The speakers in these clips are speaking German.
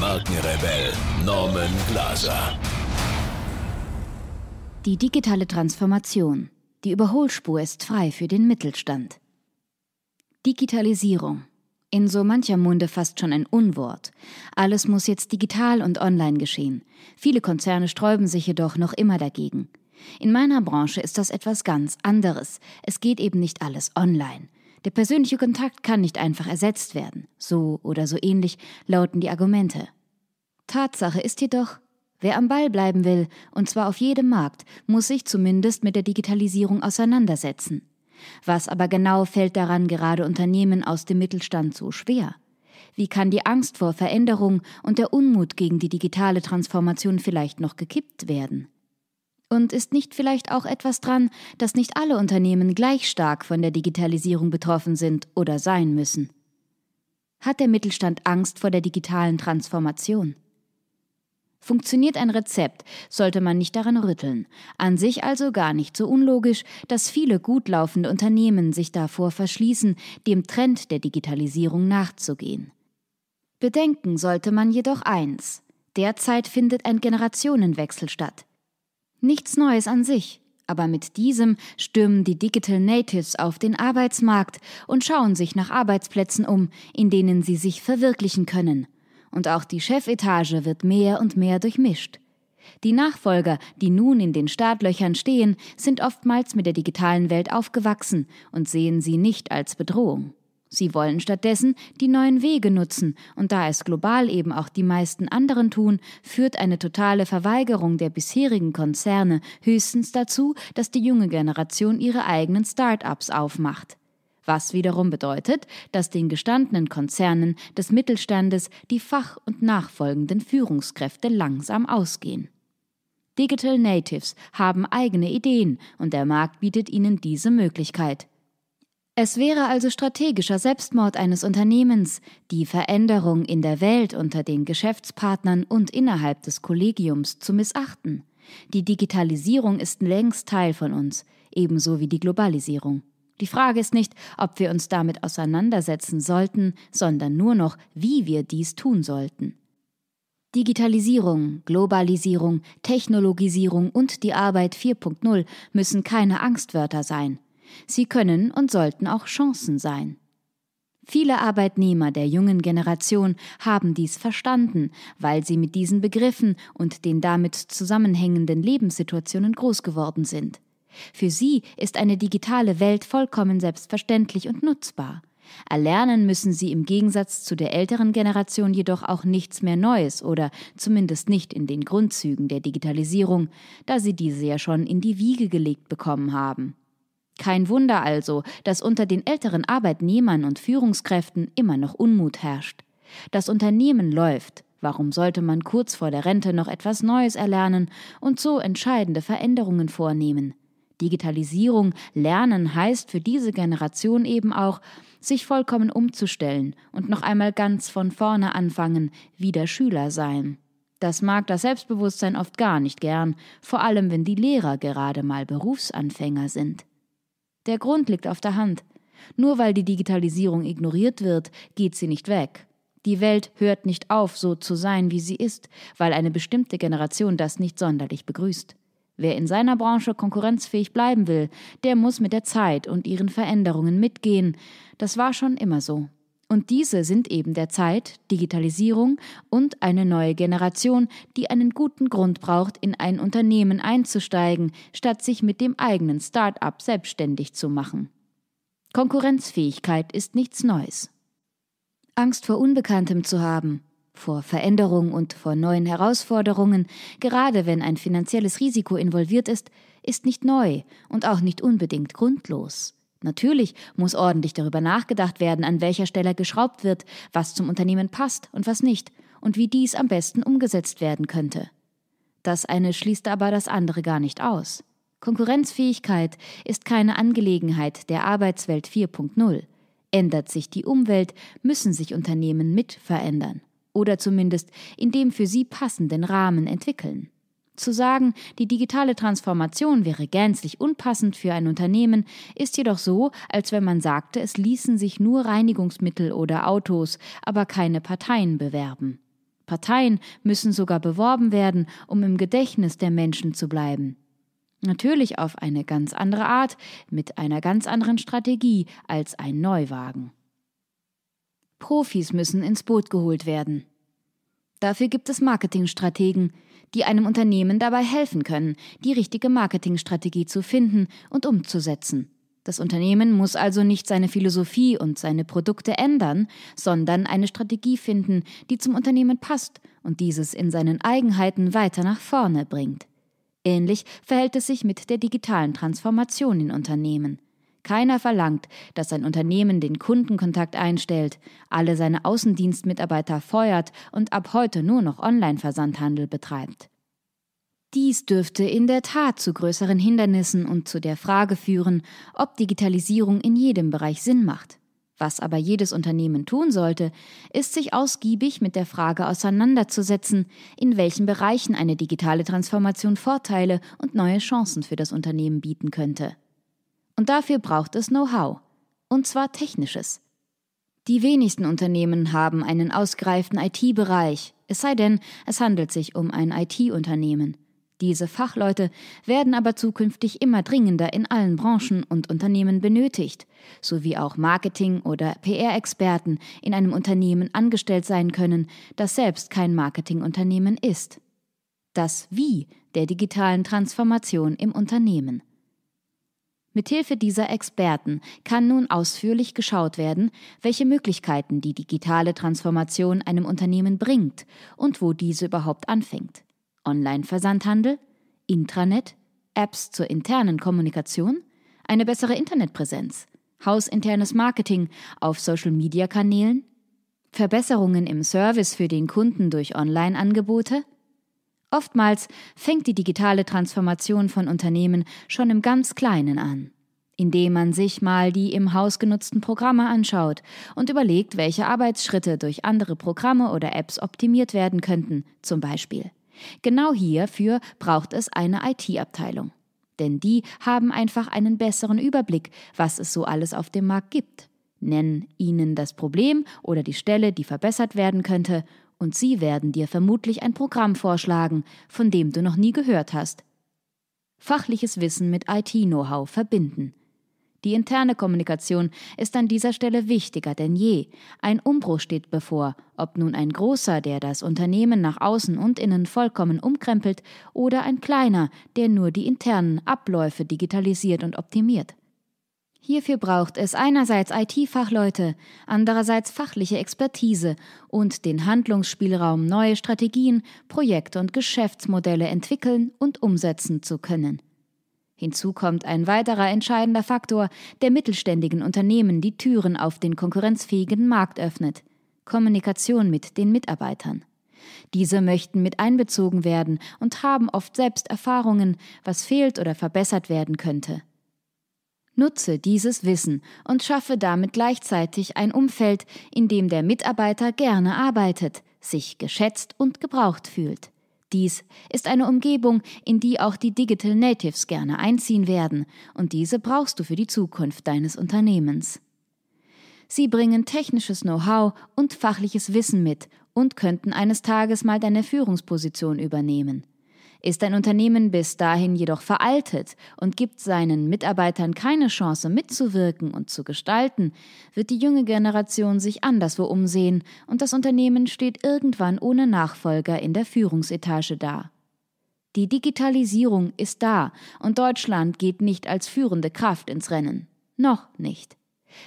Markenrebell Norman Glaser. Die digitale Transformation. Die Überholspur ist frei für den Mittelstand. Digitalisierung. In so mancher Munde fast schon ein Unwort. Alles muss jetzt digital und online geschehen. Viele Konzerne sträuben sich jedoch noch immer dagegen. In meiner Branche ist das etwas ganz anderes. Es geht eben nicht alles online. Der persönliche Kontakt kann nicht einfach ersetzt werden, so oder so ähnlich lauten die Argumente. Tatsache ist jedoch, wer am Ball bleiben will, und zwar auf jedem Markt, muss sich zumindest mit der Digitalisierung auseinandersetzen. Was aber genau fällt daran gerade Unternehmen aus dem Mittelstand so schwer? Wie kann die Angst vor Veränderung und der Unmut gegen die digitale Transformation vielleicht noch gekippt werden? Und ist nicht vielleicht auch etwas dran, dass nicht alle Unternehmen gleich stark von der Digitalisierung betroffen sind oder sein müssen? Hat der Mittelstand Angst vor der digitalen Transformation? Funktioniert ein Rezept, sollte man nicht daran rütteln. An sich also gar nicht so unlogisch, dass viele gut laufende Unternehmen sich davor verschließen, dem Trend der Digitalisierung nachzugehen. Bedenken sollte man jedoch eins. Derzeit findet ein Generationenwechsel statt. Nichts Neues an sich, aber mit diesem stürmen die Digital Natives auf den Arbeitsmarkt und schauen sich nach Arbeitsplätzen um, in denen sie sich verwirklichen können. Und auch die Chefetage wird mehr und mehr durchmischt. Die Nachfolger, die nun in den Startlöchern stehen, sind oftmals mit der digitalen Welt aufgewachsen und sehen sie nicht als Bedrohung. Sie wollen stattdessen die neuen Wege nutzen, und da es global eben auch die meisten anderen tun, führt eine totale Verweigerung der bisherigen Konzerne höchstens dazu, dass die junge Generation ihre eigenen Start-ups aufmacht. Was wiederum bedeutet, dass den gestandenen Konzernen des Mittelstandes die fach- und nachfolgenden Führungskräfte langsam ausgehen. Digital Natives haben eigene Ideen und der Markt bietet ihnen diese Möglichkeit. Es wäre also strategischer Selbstmord eines Unternehmens, die Veränderung in der Welt unter den Geschäftspartnern und innerhalb des Kollegiums zu missachten. Die Digitalisierung ist längst Teil von uns, ebenso wie die Globalisierung. Die Frage ist nicht, ob wir uns damit auseinandersetzen sollten, sondern nur noch, wie wir dies tun sollten. Digitalisierung, Globalisierung, Technologisierung und die Arbeit 4.0 müssen keine Angstwörter sein. Sie können und sollten auch Chancen sein. Viele Arbeitnehmer der jungen Generation haben dies verstanden, weil sie mit diesen Begriffen und den damit zusammenhängenden Lebenssituationen groß geworden sind. Für sie ist eine digitale Welt vollkommen selbstverständlich und nutzbar. Erlernen müssen sie im Gegensatz zu der älteren Generation jedoch auch nichts mehr Neues oder zumindest nicht in den Grundzügen der Digitalisierung, da sie diese ja schon in die Wiege gelegt bekommen haben. Kein Wunder also, dass unter den älteren Arbeitnehmern und Führungskräften immer noch Unmut herrscht. Das Unternehmen läuft, warum sollte man kurz vor der Rente noch etwas Neues erlernen und so entscheidende Veränderungen vornehmen? Digitalisierung, Lernen heißt für diese Generation eben auch, sich vollkommen umzustellen und noch einmal ganz von vorne anfangen, wieder Schüler sein. Das mag das Selbstbewusstsein oft gar nicht gern, vor allem wenn die Lehrer gerade mal Berufsanfänger sind. Der Grund liegt auf der Hand. Nur weil die Digitalisierung ignoriert wird, geht sie nicht weg. Die Welt hört nicht auf, so zu sein, wie sie ist, weil eine bestimmte Generation das nicht sonderlich begrüßt. Wer in seiner Branche konkurrenzfähig bleiben will, der muss mit der Zeit und ihren Veränderungen mitgehen. Das war schon immer so. Und diese sind eben der Zeit, Digitalisierung und eine neue Generation, die einen guten Grund braucht, in ein Unternehmen einzusteigen, statt sich mit dem eigenen Start-up selbstständig zu machen. Konkurrenzfähigkeit ist nichts Neues. Angst vor Unbekanntem zu haben, vor Veränderung und vor neuen Herausforderungen, gerade wenn ein finanzielles Risiko involviert ist, ist nicht neu und auch nicht unbedingt grundlos. Natürlich muss ordentlich darüber nachgedacht werden, an welcher Stelle geschraubt wird, was zum Unternehmen passt und was nicht, und wie dies am besten umgesetzt werden könnte. Das eine schließt aber das andere gar nicht aus. Konkurrenzfähigkeit ist keine Angelegenheit der Arbeitswelt 4.0. Ändert sich die Umwelt, müssen sich Unternehmen mit verändern oder zumindest in dem für sie passenden Rahmen entwickeln. Zu sagen, die digitale Transformation wäre gänzlich unpassend für ein Unternehmen, ist jedoch so, als wenn man sagte, es ließen sich nur Reinigungsmittel oder Autos, aber keine Parteien bewerben. Parteien müssen sogar beworben werden, um im Gedächtnis der Menschen zu bleiben. Natürlich auf eine ganz andere Art, mit einer ganz anderen Strategie als ein Neuwagen. Profis müssen ins Boot geholt werden. Dafür gibt es Marketingstrategen, die einem Unternehmen dabei helfen können, die richtige Marketingstrategie zu finden und umzusetzen. Das Unternehmen muss also nicht seine Philosophie und seine Produkte ändern, sondern eine Strategie finden, die zum Unternehmen passt und dieses in seinen Eigenheiten weiter nach vorne bringt. Ähnlich verhält es sich mit der digitalen Transformation in Unternehmen. Keiner verlangt, dass sein Unternehmen den Kundenkontakt einstellt, alle seine Außendienstmitarbeiter feuert und ab heute nur noch Online-Versandhandel betreibt. Dies dürfte in der Tat zu größeren Hindernissen und zu der Frage führen, ob Digitalisierung in jedem Bereich Sinn macht. Was aber jedes Unternehmen tun sollte, ist sich ausgiebig mit der Frage auseinanderzusetzen, in welchen Bereichen eine digitale Transformation Vorteile und neue Chancen für das Unternehmen bieten könnte. Und dafür braucht es Know-how. Und zwar technisches. Die wenigsten Unternehmen haben einen ausgereiften IT-Bereich, es sei denn, es handelt sich um ein IT-Unternehmen. Diese Fachleute werden aber zukünftig immer dringender in allen Branchen und Unternehmen benötigt, sowie auch Marketing- oder PR-Experten in einem Unternehmen angestellt sein können, das selbst kein Marketingunternehmen ist. Das Wie der digitalen Transformation im Unternehmen. Mithilfe dieser Experten kann nun ausführlich geschaut werden, welche Möglichkeiten die digitale Transformation einem Unternehmen bringt und wo diese überhaupt anfängt. Online-Versandhandel, Intranet, Apps zur internen Kommunikation, eine bessere Internetpräsenz, hausinternes Marketing auf Social-Media-Kanälen, Verbesserungen im Service für den Kunden durch Online-Angebote, Oftmals fängt die digitale Transformation von Unternehmen schon im ganz Kleinen an, indem man sich mal die im Haus genutzten Programme anschaut und überlegt, welche Arbeitsschritte durch andere Programme oder Apps optimiert werden könnten, zum Beispiel. Genau hierfür braucht es eine IT-Abteilung. Denn die haben einfach einen besseren Überblick, was es so alles auf dem Markt gibt, nennen ihnen das Problem oder die Stelle, die verbessert werden könnte und sie werden dir vermutlich ein Programm vorschlagen, von dem du noch nie gehört hast. Fachliches Wissen mit IT-Know-how verbinden. Die interne Kommunikation ist an dieser Stelle wichtiger denn je. Ein Umbruch steht bevor, ob nun ein großer, der das Unternehmen nach außen und innen vollkommen umkrempelt, oder ein kleiner, der nur die internen Abläufe digitalisiert und optimiert. Hierfür braucht es einerseits IT-Fachleute, andererseits fachliche Expertise und den Handlungsspielraum, neue Strategien, Projekte und Geschäftsmodelle entwickeln und umsetzen zu können. Hinzu kommt ein weiterer entscheidender Faktor, der mittelständigen Unternehmen die Türen auf den konkurrenzfähigen Markt öffnet. Kommunikation mit den Mitarbeitern. Diese möchten mit einbezogen werden und haben oft selbst Erfahrungen, was fehlt oder verbessert werden könnte. Nutze dieses Wissen und schaffe damit gleichzeitig ein Umfeld, in dem der Mitarbeiter gerne arbeitet, sich geschätzt und gebraucht fühlt. Dies ist eine Umgebung, in die auch die Digital Natives gerne einziehen werden, und diese brauchst du für die Zukunft deines Unternehmens. Sie bringen technisches Know-how und fachliches Wissen mit und könnten eines Tages mal deine Führungsposition übernehmen. Ist ein Unternehmen bis dahin jedoch veraltet und gibt seinen Mitarbeitern keine Chance mitzuwirken und zu gestalten, wird die junge Generation sich anderswo umsehen und das Unternehmen steht irgendwann ohne Nachfolger in der Führungsetage da. Die Digitalisierung ist da und Deutschland geht nicht als führende Kraft ins Rennen. Noch nicht.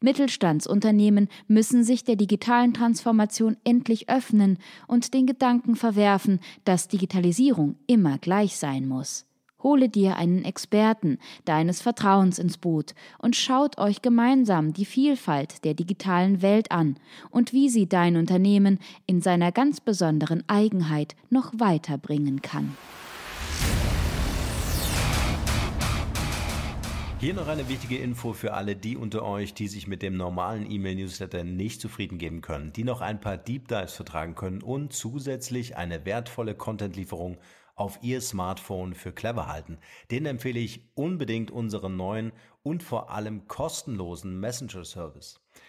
Mittelstandsunternehmen müssen sich der digitalen Transformation endlich öffnen und den Gedanken verwerfen, dass Digitalisierung immer gleich sein muss. Hole dir einen Experten deines Vertrauens ins Boot und schaut euch gemeinsam die Vielfalt der digitalen Welt an und wie sie dein Unternehmen in seiner ganz besonderen Eigenheit noch weiterbringen kann. Hier noch eine wichtige Info für alle die unter euch, die sich mit dem normalen E-Mail-Newsletter nicht zufrieden geben können, die noch ein paar Deep Dives vertragen können und zusätzlich eine wertvolle Content-Lieferung auf ihr Smartphone für clever halten. Den empfehle ich unbedingt unseren neuen und vor allem kostenlosen Messenger-Service.